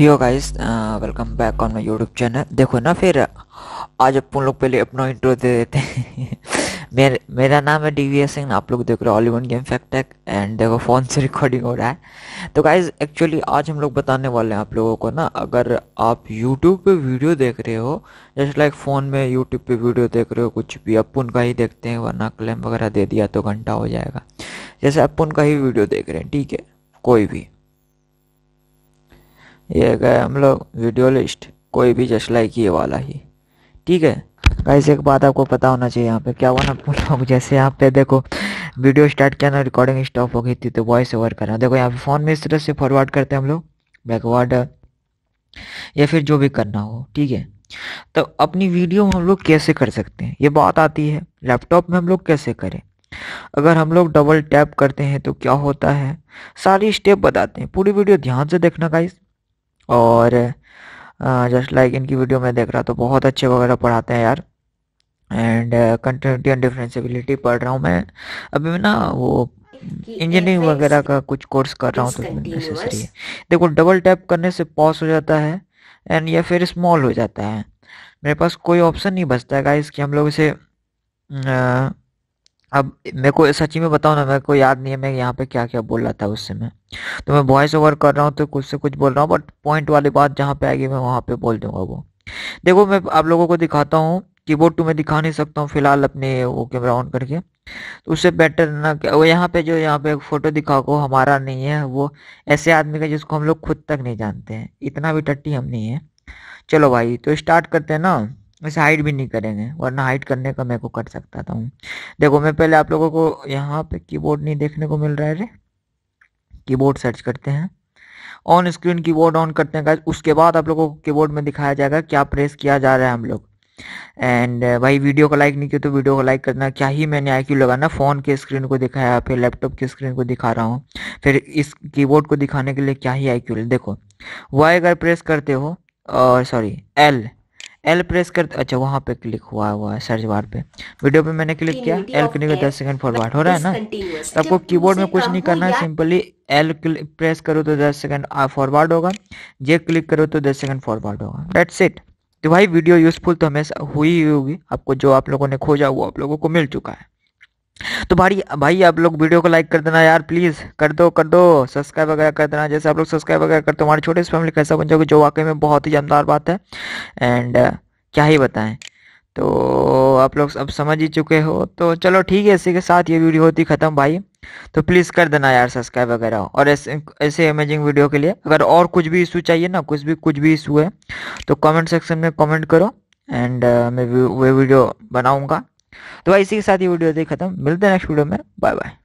yo guys welcome back on my YouTube channel देखो ना फिर आज अपन लोग पहले अपना इंट्रो दे देते हैं मेरे मेरा नाम है डी सिंह आप लोग देख रहे हो ऑलिवन गेम फैक्टेक एंड देखो फ़ोन से रिकॉर्डिंग हो रहा है तो गाइज एक्चुअली आज हम लोग बताने वाले हैं आप लोगों को ना अगर आप यूट्यूब पे वीडियो देख रहे हो जैसे लाइक फ़ोन में यूट्यूब पे वीडियो देख रहे हो कुछ भी अपन का ही देखते हैं वरना क्लेम वगैरह दे दिया तो घंटा हो जाएगा जैसे अपन का ही वीडियो देख रहे हैं ठीक है कोई भी ये गए हम लोग वीडियो लिस्ट कोई भी लाइक ये वाला ही ठीक है गाइस एक बात आपको पता होना चाहिए यहाँ पे क्या हुआ ना लोग जैसे यहाँ पे देखो वीडियो स्टार्ट किया ना रिकॉर्डिंग स्टॉप हो गई थी तो वॉइस ओवर करना देखो यहाँ पे फ़ोन में इस तरह से फॉरवर्ड करते हैं हम लोग बैकवर्ड या फिर जो भी करना हो ठीक है तो अपनी वीडियो हम लोग कैसे कर सकते हैं ये बात आती है लैपटॉप में हम लोग कैसे करें अगर हम लोग डबल टैप करते हैं तो क्या होता है सारी स्टेप बताते हैं पूरी वीडियो ध्यान से देखना गाइस और जस्ट लाइक इनकी वीडियो में देख रहा तो बहुत अच्छे वगैरह पढ़ाते हैं यार एंड कंटिन्यूटी एंड डिफ्रेंसिबिलिटी पढ़ रहा हूँ मैं अभी मैं ना वो इंजीनियरिंग वगैरह का कुछ कोर्स कर रहा हूँ तो नेसेसरी है देखो डबल टैप करने से पॉज हो जाता है एंड या फिर स्मॉल हो जाता है मेरे पास कोई ऑप्शन नहीं बचता है गाइस कि हम लोग इसे आ, अब मेरे को सच में बताओ ना मेरे को याद नहीं है मैं यहाँ पे क्या क्या बोल रहा था उस समय तो मैं वॉइस ओवर कर रहा हूँ तो कुछ से कुछ बोल रहा हूँ बट पॉइंट वाली बात जहाँ पे आएगी मैं वहाँ पे बोल दूंगा वो देखो मैं आप लोगों को दिखाता हूँ कीबोर्ड टू मैं दिखा नहीं सकता हूँ फिलहाल अपने वो कैमरा ऑन करके तो उससे बेटर ना वो यहाँ पे जो यहाँ पे फोटो दिखा को हमारा नहीं है वो ऐसे आदमी का जिसको हम लोग खुद तक नहीं जानते हैं इतना भी टट्टी हम नहीं है चलो भाई तो स्टार्ट करते हैं ना वैसे हाइड भी नहीं करेंगे वरना हाइड करने का मैं को कर सकता था हूँ देखो मैं पहले आप लोगों को यहाँ पे कीबोर्ड नहीं देखने को मिल रहा है रे कीबोर्ड सर्च करते हैं ऑन स्क्रीन कीबोर्ड ऑन करते हैं उसके बाद आप लोगों को कीबोर्ड में दिखाया जाएगा क्या प्रेस किया जा रहा है हम लोग एंड uh, भाई वीडियो को लाइक नहीं किया तो वीडियो को लाइक करना क्या ही मैंने आई क्यू लगाना फ़ोन के स्क्रीन को दिखाया फिर लैपटॉप के स्क्रीन को दिखा रहा हूँ फिर इस कीबोर्ड को दिखाने के लिए क्या ही आई क्यू देखो वाई अगर प्रेस करते हो और सॉरी एल एल प्रेस कर अच्छा वहाँ पे क्लिक हुआ हुआ है सर्च बार पे वीडियो पे मैंने क्लिक किया एल क्लिक दस सेकंड फॉरवर्ड हो रहा है ना तो आपको कीबोर्ड में कुछ नहीं करना है सिंपली एल क्लिक प्रेस करो तो दस सेकंड फॉरवर्ड होगा जे क्लिक करो तो दस सेकंड फॉरवर्ड होगा डेट सेट तो भाई वीडियो यूजफुल तो हमेशा हुई ही होगी आपको जो आप लोगों ने खोजा हुआ आप लोगों को मिल चुका है तो भाई भाई आप लोग वीडियो को लाइक कर देना यार प्लीज़ कर दो कर दो सब्सक्राइब वगैरह कर देना जैसे आप लोग सब्सक्राइब वगैरह करते हो हमारे छोटे से फैमिली कैसा बन जाओगे जो वाकई में बहुत ही जानदार बात है एंड uh, क्या ही बताएं तो आप लोग अब समझ ही चुके हो तो चलो ठीक है इसी के साथ ये वीडियो होती ख़त्म भाई तो प्लीज़ कर देना यार सब्सक्राइब वगैरह और ऐसे ऐसे अमेजिंग वीडियो के लिए अगर और कुछ भी इशू चाहिए ना कुछ भी कुछ भी इशू है तो कमेंट सेक्शन में कमेंट करो एंड uh, मैं वे वीडियो बनाऊँगा तो भाई इसी के साथ ये वीडियो खत्म मिलते हैं नेक्स्ट वीडियो में बाय बाय